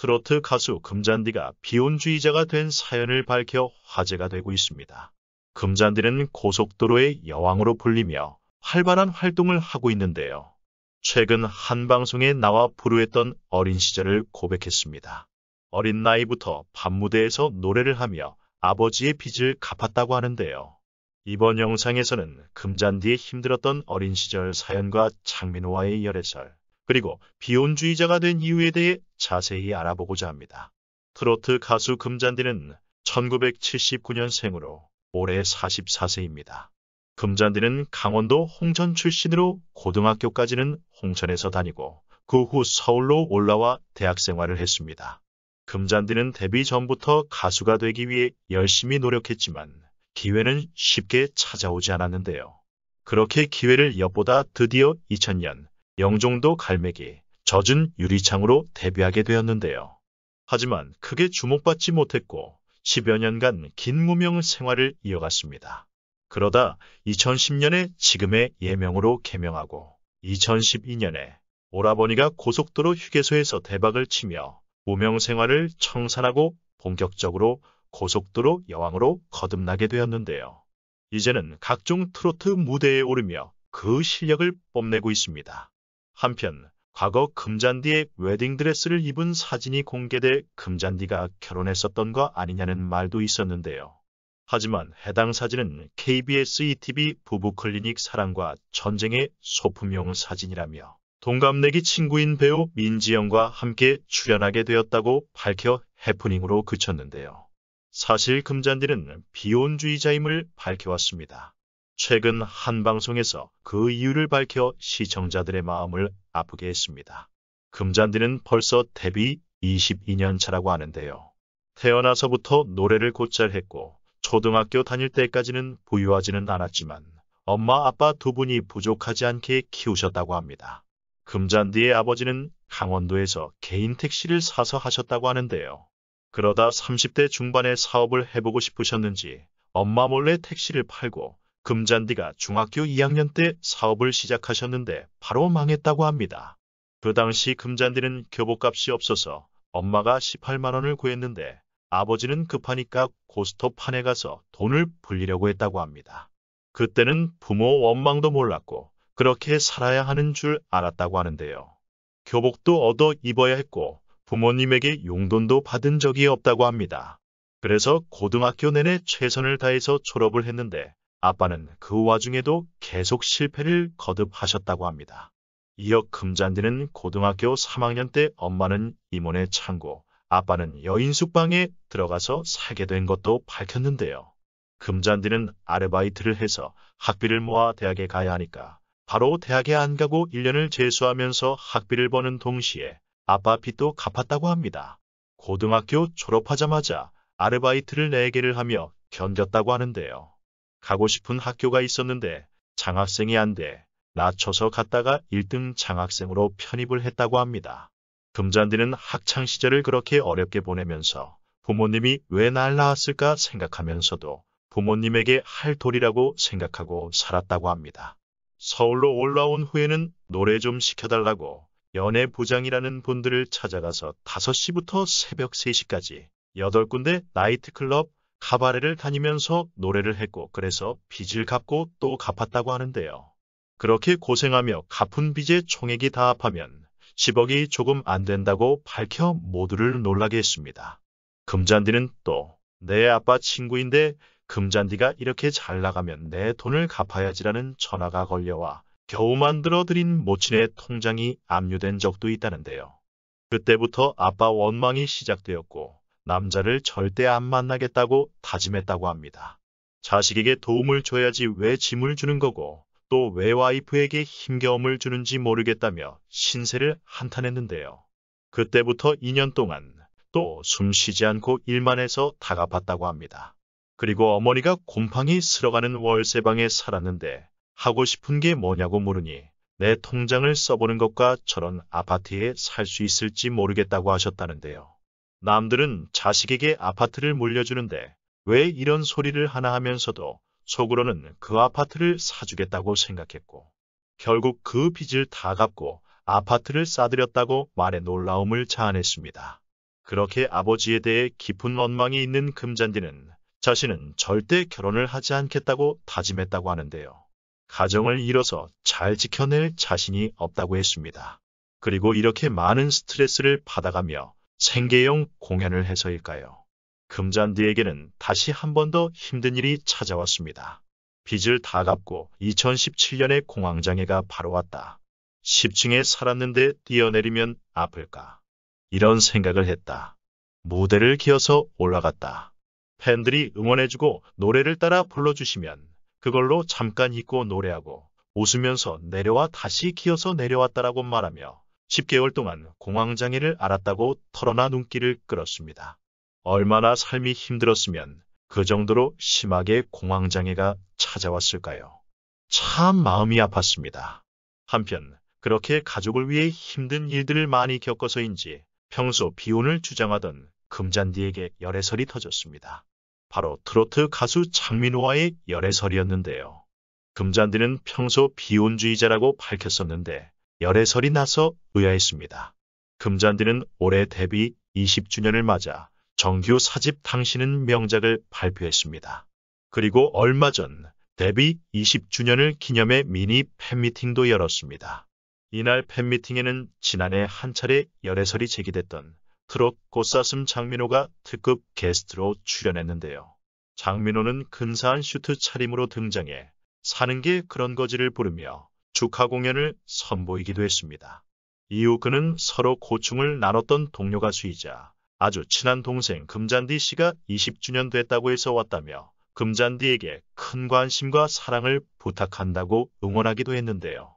트로트 가수 금잔디가 비혼주의자가 된 사연을 밝혀 화제가 되고 있습니다. 금잔디는 고속도로의 여왕으로 불리며 활발한 활동을 하고 있는데요. 최근 한 방송에 나와 부르했던 어린 시절을 고백했습니다. 어린 나이부터 밤무대에서 노래를 하며 아버지의 빚을 갚았다고 하는데요. 이번 영상에서는 금잔디의 힘들었던 어린 시절 사연과 장민호와의 열애설, 그리고 비혼주의자가 된 이유에 대해 자세히 알아보고자 합니다. 트로트 가수 금잔디는 1979년생으로 올해 44세입니다. 금잔디는 강원도 홍천 출신으로 고등학교까지는 홍천에서 다니고 그 후 서울로 올라와 대학 생활을 했습니다. 금잔디는 데뷔 전부터 가수가 되기 위해 열심히 노력했지만 기회는 쉽게 찾아오지 않았는데요. 그렇게 기회를 엿보다 드디어 2000년 영종도 갈매기, 젖은 유리창으로 데뷔하게 되었는데요. 하지만 크게 주목받지 못했고 10여 년간 긴 무명 생활을 이어갔습니다. 그러다 2010년에 지금의 예명으로 개명하고 2012년에 오라버니가 고속도로 휴게소에서 대박을 치며 무명 생활을 청산하고 본격적으로 고속도로 여왕으로 거듭나게 되었는데요. 이제는 각종 트로트 무대에 오르며 그 실력을 뽐내고 있습니다. 한편 과거 금잔디의 웨딩드레스를 입은 사진이 공개돼 금잔디가 결혼했었던 거 아니냐는 말도 있었는데요. 하지만 해당 사진은 KBS ETV 부부클리닉 사랑과 전쟁의 소품용 사진이라며 동갑내기 친구인 배우 민지영과 함께 출연하게 되었다고 밝혀 해프닝으로 그쳤는데요. 사실 금잔디는 비혼주의자임을 밝혀왔습니다. 최근 한 방송에서 그 이유를 밝혀 시청자들의 마음을 아프게 했습니다. 금잔디는 벌써 데뷔 22년 차라고 하는데요. 태어나서부터 노래를 곧잘했고 초등학교 다닐 때까지는 부유하지는 않았지만 엄마 아빠 두 분이 부족하지 않게 키우셨다고 합니다. 금잔디의 아버지는 강원도에서 개인 택시를 사서 하셨다고 하는데요. 그러다 30대 중반에 사업을 해보고 싶으셨는지 엄마 몰래 택시를 팔고 금잔디가 중학교 2학년 때 사업을 시작하셨는데 바로 망했다고 합니다. 그 당시 금잔디는 교복값이 없어서 엄마가 18만원을 구했는데 아버지는 급하니까 고스톱판에 가서 돈을 불리려고 했다고 합니다. 그때는 부모 원망도 몰랐고 그렇게 살아야 하는 줄 알았다고 하는데요. 교복도 얻어 입어야 했고 부모님에게 용돈도 받은 적이 없다고 합니다. 그래서 고등학교 내내 최선을 다해서 졸업을 했는데 아빠는 그 와중에도 계속 실패를 거듭하셨다고 합니다. 이어 금잔디는 고등학교 3학년 때 엄마는 임원의 창고, 아빠는 여인숙방에 들어가서 살게 된 것도 밝혔는데요. 금잔디는 아르바이트를 해서 학비를 모아 대학에 가야 하니까 바로 대학에 안 가고 1년을 재수하면서 학비를 버는 동시에 아빠 빚도 갚았다고 합니다. 고등학교 졸업하자마자 아르바이트를 4개를 하며 견뎠다고 하는데요. 가고 싶은 학교가 있었는데 장학생이 안 돼 낮춰서 갔다가 1등 장학생으로 편입을 했다고 합니다. 금잔디는 학창시절을 그렇게 어렵게 보내면서 부모님이 왜 날 낳았을까 생각하면서도 부모님에게 할 도리라고 생각하고 살았다고 합니다. 서울로 올라온 후에는 노래 좀 시켜달라고 연애 부장이라는 분들을 찾아가서 5시부터 새벽 3시까지 8군데 나이트클럽 카바레를 다니면서 노래를 했고 그래서 빚을 갚고 또 갚았다고 하는데요. 그렇게 고생하며 갚은 빚의 총액이 다 합하면 10억이 조금 안 된다고 밝혀 모두를 놀라게 했습니다. 금잔디는 또 내 아빠 친구인데 금잔디가 이렇게 잘 나가면 내 돈을 갚아야지라는 전화가 걸려와 겨우 만들어드린 모친의 통장이 압류된 적도 있다는데요. 그때부터 아빠 원망이 시작되었고 남자를 절대 안 만나겠다고 다짐했다고 합니다. 자식에게 도움을 줘야지 왜 짐을 주는 거고 또 왜 와이프에게 힘겨움을 주는지 모르겠다며 신세를 한탄했는데요. 그때부터 2년 동안 또 숨 쉬지 않고 일만 해서 다가았다고 합니다. 그리고 어머니가 곰팡이 쓸어가는 월세방에 살았는데 하고 싶은 게 뭐냐고 물으니 내 통장을 써보는 것과 저런 아파트에 살 수 있을지 모르겠다고 하셨다는데요. 남들은 자식에게 아파트를 물려주는데 왜 이런 소리를 하나 하면서도 속으로는 그 아파트를 사주겠다고 생각했고 결국 그 빚을 다 갚고 아파트를 싸드렸다고말해 놀라움을 자아냈습니다. 그렇게 아버지에 대해 깊은 원망이 있는 금잔디는 자신은 절대 결혼을 하지 않겠다고 다짐했다고 하는데요. 가정을 잃어서 잘 지켜낼 자신이 없다고 했습니다. 그리고 이렇게 많은 스트레스를 받아가며 생계형 공연을 해서일까요? 금잔디에게는 다시 한 번 더 힘든 일이 찾아왔습니다. 빚을 다 갚고 2017년에 공황장애가 바로 왔다. 10층에 살았는데 뛰어내리면 아플까? 이런 생각을 했다. 무대를 기어서 올라갔다. 팬들이 응원해주고 노래를 따라 불러주시면 그걸로 잠깐 잊고 노래하고 웃으면서 내려와 다시 기어서 내려왔다라고 말하며 10개월 동안 공황장애를 앓았다고 털어나 눈길을 끌었습니다. 얼마나 삶이 힘들었으면 그 정도로 심하게 공황장애가 찾아왔을까요? 참 마음이 아팠습니다. 한편 그렇게 가족을 위해 힘든 일들을 많이 겪어서인지 평소 비혼을 주장하던 금잔디에게 열애설이 터졌습니다. 바로 트로트 가수 장민호와의 열애설이었는데요. 금잔디는 평소 비혼주의자라고 밝혔었는데 열애설이 나서 의아했습니다. 금잔디는 올해 데뷔 20주년을 맞아 정규 4집 당신은 명작을 발표했습니다. 그리고 얼마 전 데뷔 20주년을 기념해 미니 팬미팅도 열었습니다. 이날 팬미팅에는 지난해 한 차례 열애설이 제기됐던 트롯 꽃사슴 장민호가 특급 게스트로 출연했는데요. 장민호는 근사한 슈트 차림으로 등장해 사는 게 그런 거지를 부르며 축하 공연을 선보이기도 했습니다. 이후 그는 서로 고충을 나눴던 동료 가수이자 아주 친한 동생 금잔디 씨가 20주년 됐다고 해서 왔다며 금잔디에게 큰 관심과 사랑을 부탁한다고 응원하기도 했는데요.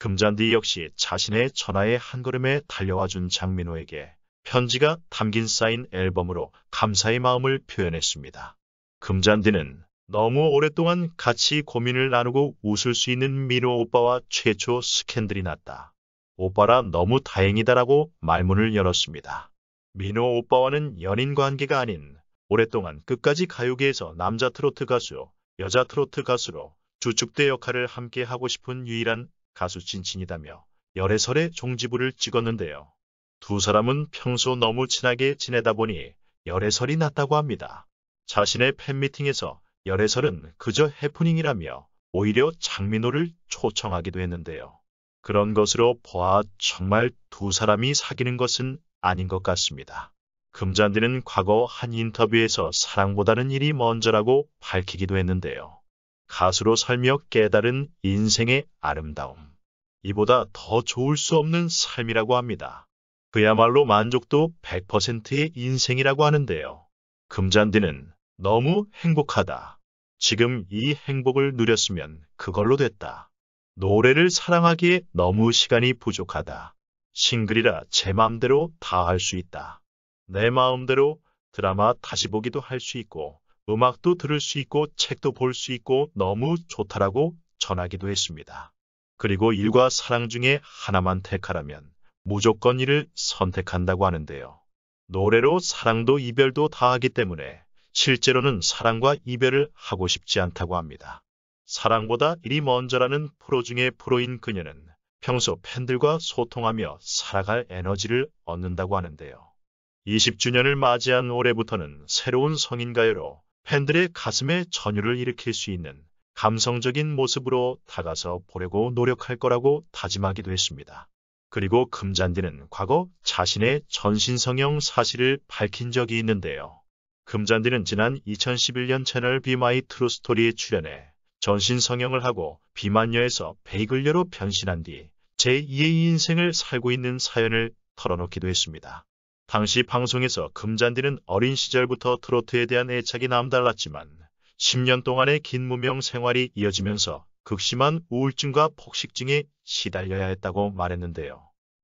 금잔디 역시 자신의 전화에 한 걸음에 달려와 준 장민호에게 편지가 담긴 사인 앨범으로 감사의 마음을 표현했습니다. 금잔디는 너무 오랫동안 같이 고민을 나누고 웃을 수 있는 민호 오빠와 최초 스캔들이 났다. 오빠라 너무 다행이다라고 말문을 열었습니다. 민호 오빠와는 연인 관계가 아닌 오랫동안 끝까지 가요계에서 남자 트로트 가수, 여자 트로트 가수로 주축대 역할을 함께 하고 싶은 유일한 가수 진친이다며 열애설의 종지부를 찍었는데요. 두 사람은 평소 너무 친하게 지내다 보니 열애설이 났다고 합니다. 자신의 팬미팅에서 열애설은 그저 해프닝이라며 오히려 장민호를 초청하기도 했는데요. 그런 것으로 보아 정말 두 사람이 사귀는 것은 아닌 것 같습니다. 금잔디는 과거 한 인터뷰에서 사랑보다는 일이 먼저라고 밝히기도 했는데요. 가수로 살며 깨달은 인생의 아름다움. 이보다 더 좋을 수 없는 삶이라고 합니다. 그야말로 만족도 100%의 인생이라고 하는데요. 금잔디는 너무 행복하다. 지금 이 행복을 누렸으면 그걸로 됐다. 노래를 사랑하기에 너무 시간이 부족하다. 싱글이라 제 마음대로 다 할 수 있다. 내 마음대로 드라마 다시 보기도 할 수 있고 음악도 들을 수 있고 책도 볼 수 있고 너무 좋다라고 전하기도 했습니다. 그리고 일과 사랑 중에 하나만 택하라면 무조건 일을 선택한다고 하는데요. 노래로 사랑도 이별도 다 하기 때문에 실제로는 사랑과 이별을 하고 싶지 않다고 합니다. 사랑보다 일이 먼저라는 프로 중의 프로인 그녀는 평소 팬들과 소통하며 살아갈 에너지를 얻는다고 하는데요. 20주년을 맞이한 올해부터는 새로운 성인가요로 팬들의 가슴에 전율을 일으킬 수 있는 감성적인 모습으로 다가서 보려고 노력할 거라고 다짐하기도 했습니다. 그리고 금잔디는 과거 자신의 전신성형 사실을 밝힌 적이 있는데요. 금잔디는 지난 2011년 채널 비마이 트루스토리에 출연해 전신 성형을 하고 비만녀에서 베이글녀로 변신한 뒤 제2의 인생을 살고 있는 사연을 털어놓기도 했습니다. 당시 방송에서 금잔디는 어린 시절부터 트로트에 대한 애착이 남달랐지만 10년 동안의 긴 무명 생활이 이어지면서 극심한 우울증과 폭식증에 시달려야 했다고 말했는데요.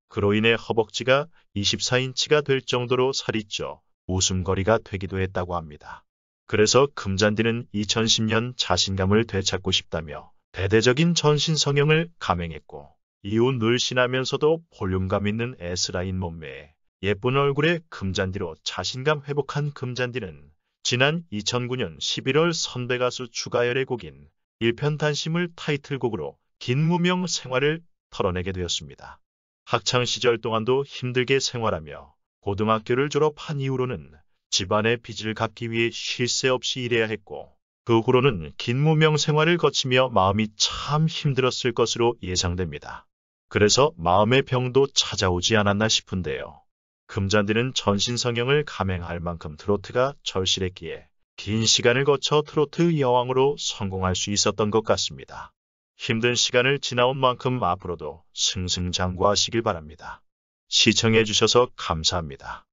그로 인해 허벅지가 24인치가 될 정도로 살이 쪄 웃음거리가 되기도 했다고 합니다. 그래서 금잔디는 2010년 자신감을 되찾고 싶다며 대대적인 전신 성형을 감행했고 이혼늘 신하면서도 볼륨감 있는 S라인 몸매에 예쁜 얼굴에 금잔디로 자신감 회복한 금잔디는 지난 2009년 11월 선배 가수 추가열의 곡인 일편단심을 타이틀곡으로 긴 무명 생활을 털어내게 되었습니다. 학창 시절 동안도 힘들게 생활하며 고등학교를 졸업한 이후로는 집안의 빚을 갚기 위해 쉴 새 없이 일해야 했고 그 후로는 긴 무명 생활을 거치며 마음이 참 힘들었을 것으로 예상됩니다. 그래서 마음의 병도 찾아오지 않았나 싶은데요. 금잔디는 전신성형을 감행할 만큼 트로트가 절실했기에 긴 시간을 거쳐 트로트 여왕으로 성공할 수 있었던 것 같습니다. 힘든 시간을 지나온 만큼 앞으로도 승승장구하시길 바랍니다. 시청해주셔서 감사합니다.